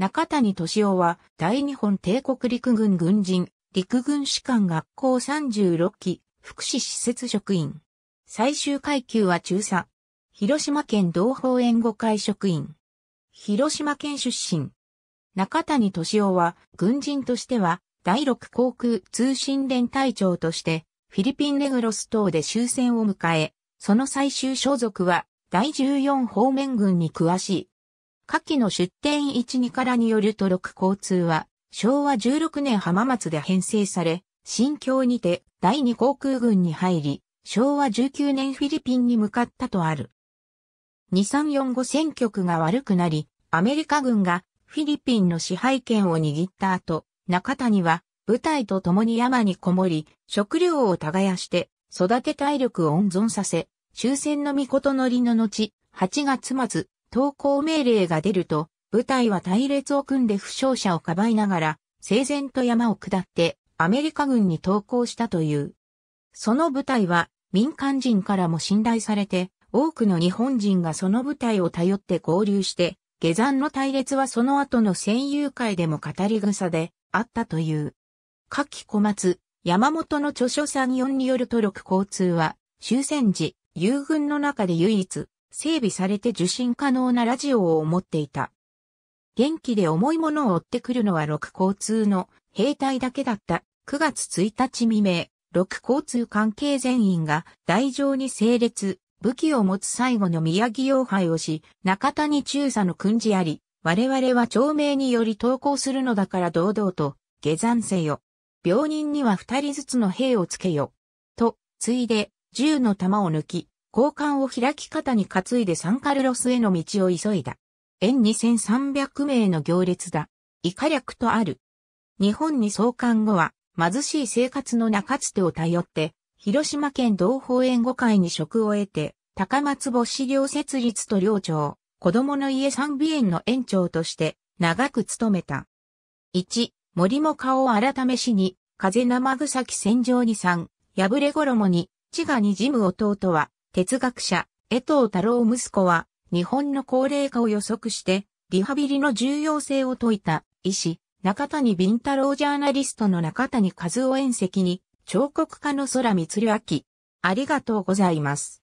中谷敏夫は大日本帝国陸軍軍人、陸軍士官学校36期、福祉施設職員。最終階級は中佐。広島県同胞援護会職員。広島県出身。中谷敏夫は軍人としては第6航空通信連隊長としてフィリピンレグロス等で終戦を迎え、その最終所属は第14方面軍に詳しい下記の出店12からによると録交通は、昭和16年浜松で編成され、新京にて第二航空軍に入り、昭和19年フィリピンに向かったとある。2345戦局が悪くなり、アメリカ軍がフィリピンの支配権を握った後、中谷は部隊と共に山にこもり、食料を耕して育て体力を温存させ、終戦の御事のりの後、8月末、投降命令が出ると、部隊は隊列を組んで負傷者をかばいながら、整然と山を下って、アメリカ軍に投降したという。その部隊は、民間人からも信頼されて、多くの日本人がその部隊を頼って合流して、下山の隊列はその後の戦友会でも語り草であったという。下記小松、山本の著書三四によると六交通は、終戦時、友軍の中で唯一、整備されて受信可能なラジオを持っていた。元気で重いものを追ってくるのは六交通の兵隊だけだった。9月1日未明、六交通関係全員が台上に整列、武器を持つ最後の宮城洋拝をし、中谷中佐の訓示あり、我々は長命により投降するのだから堂々と、下山せよ。病人には二人ずつの兵をつけよ。と、ついで、銃の弾を抜き、交換を開き方に担いでサンカルロスへの道を急いだ。縁2300名の行列だ。以下略とある。日本に創刊後は、貧しい生活の中つてを頼って、広島県同胞援護会に職を得て、高松母子寮設立と寮長、子供の家三美園の園長として、長く務めた。1、森も顔を改めしに、風生草木戦場に3、破れ衣に、血が滲む弟は、哲学者、江藤太郎息子は、日本の高齢化を予測して、リハビリの重要性を説いた、医師、中谷敏太郎ジャーナリストの中谷和夫宴席に、彫刻家の空光明。ありがとうございます。